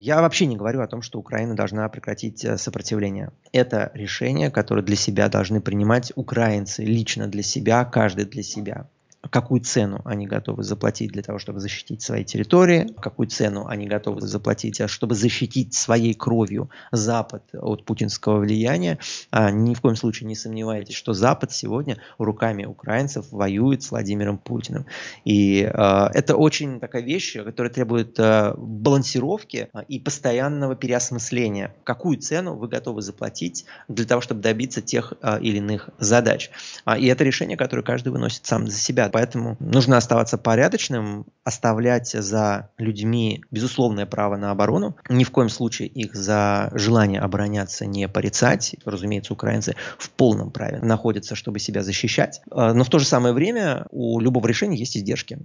Я вообще не говорю о том, что Украина должна прекратить э, сопротивление. Это решение, которое для себя должны принимать украинцы лично для себя, каждый для себя какую цену они готовы заплатить для того, чтобы защитить свои территории, какую цену они готовы заплатить, а чтобы защитить своей кровью Запад от путинского влияния. А, ни в коем случае не сомневайтесь, что Запад сегодня руками украинцев воюет с Владимиром Путиным. И а, это очень такая вещь, которая требует балансировки и постоянного переосмысления. Какую цену вы готовы заплатить для того, чтобы добиться тех или иных задач. И это решение, которое каждый выносит сам за себя поэтому нужно оставаться порядочным, оставлять за людьми безусловное право на оборону, ни в коем случае их за желание обороняться не порицать. Разумеется, украинцы в полном праве находятся, чтобы себя защищать. А, но в то же самое время у любого решения есть издержки.